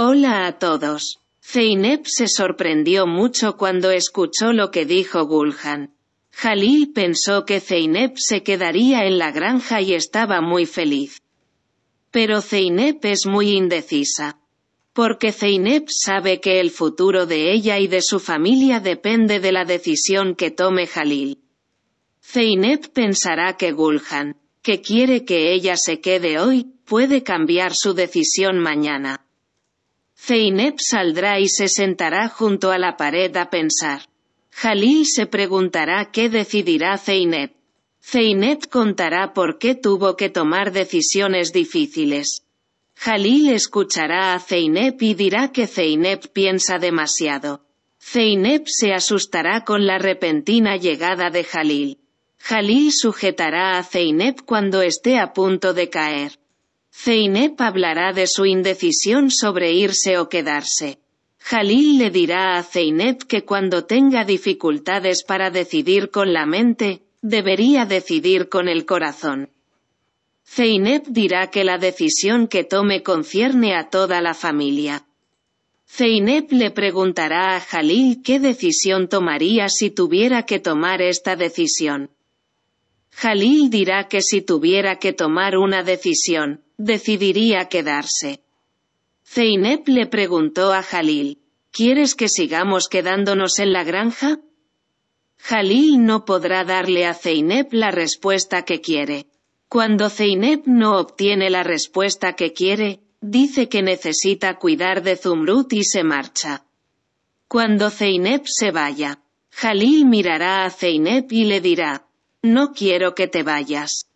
Hola a todos. Zeynep se sorprendió mucho cuando escuchó lo que dijo Gulhan. Jalil pensó que Zeynep se quedaría en la granja y estaba muy feliz. Pero Zeynep es muy indecisa. Porque Zeynep sabe que el futuro de ella y de su familia depende de la decisión que tome Jalil. Zeynep pensará que Gulhan, que quiere que ella se quede hoy, puede cambiar su decisión mañana. Zeynep saldrá y se sentará junto a la pared a pensar. Jalil se preguntará qué decidirá Zeynep. Zeynep contará por qué tuvo que tomar decisiones difíciles. Jalil escuchará a Zeynep y dirá que Zeynep piensa demasiado. Zeynep se asustará con la repentina llegada de Jalil. Jalil sujetará a Zeynep cuando esté a punto de caer. Zeynep hablará de su indecisión sobre irse o quedarse. Jalil le dirá a Zeynep que cuando tenga dificultades para decidir con la mente, debería decidir con el corazón. Zeynep dirá que la decisión que tome concierne a toda la familia. Zeynep le preguntará a Jalil qué decisión tomaría si tuviera que tomar esta decisión. Jalil dirá que si tuviera que tomar una decisión, decidiría quedarse. Zeynep le preguntó a Jalil, ¿quieres que sigamos quedándonos en la granja? Jalil no podrá darle a Zeynep la respuesta que quiere. Cuando Zeynep no obtiene la respuesta que quiere, dice que necesita cuidar de Zumrut y se marcha. Cuando Zeynep se vaya, Jalil mirará a Zeynep y le dirá, no quiero que te vayas.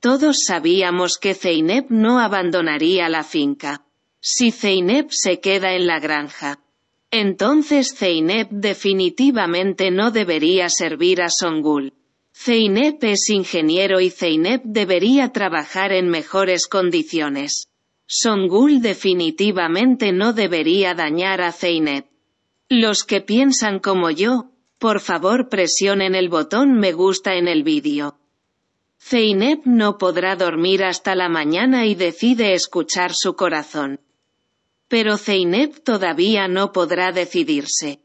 Todos sabíamos que Zeynep no abandonaría la finca. Si Zeynep se queda en la granja, entonces Zeynep definitivamente no debería servir a Songul. Zeynep es ingeniero y Zeynep debería trabajar en mejores condiciones. Songul definitivamente no debería dañar a Zeynep. Los que piensan como yo, por favor presionen el botón me gusta en el vídeo. Zeynep no podrá dormir hasta la mañana y decide escuchar su corazón. Pero Zeynep todavía no podrá decidirse.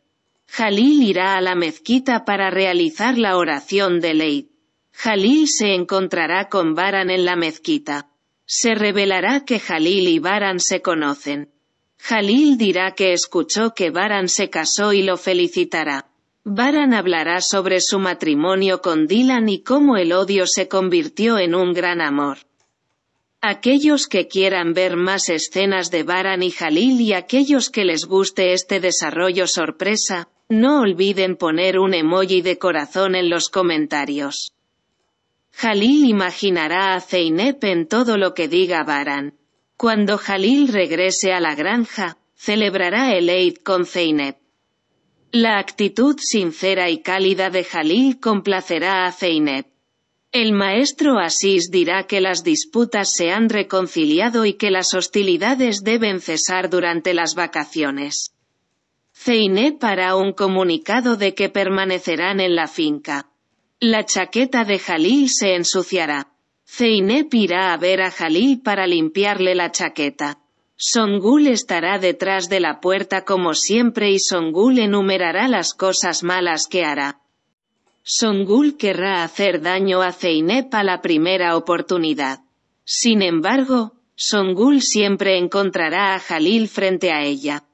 Jalil irá a la mezquita para realizar la oración de Leid. Jalil se encontrará con Baran en la mezquita. Se revelará que Jalil y Baran se conocen. Jalil dirá que escuchó que Baran se casó y lo felicitará. Baran hablará sobre su matrimonio con Dylan y cómo el odio se convirtió en un gran amor. Aquellos que quieran ver más escenas de Baran y Jalil y aquellos que les guste este desarrollo sorpresa, no olviden poner un emoji de corazón en los comentarios. Jalil imaginará a Zeynep en todo lo que diga Baran. Cuando Jalil regrese a la granja, celebrará el Eid con Zeynep. La actitud sincera y cálida de Jalil complacerá a Zeynep. El maestro Asís dirá que las disputas se han reconciliado y que las hostilidades deben cesar durante las vacaciones. Zeynep hará un comunicado de que permanecerán en la finca. La chaqueta de Jalil se ensuciará. Zeynep irá a ver a Jalil para limpiarle la chaqueta. Songul estará detrás de la puerta como siempre y Songul enumerará las cosas malas que hará. Songul querrá hacer daño a Zeynep a la primera oportunidad. Sin embargo, Songul siempre encontrará a Jalil frente a ella.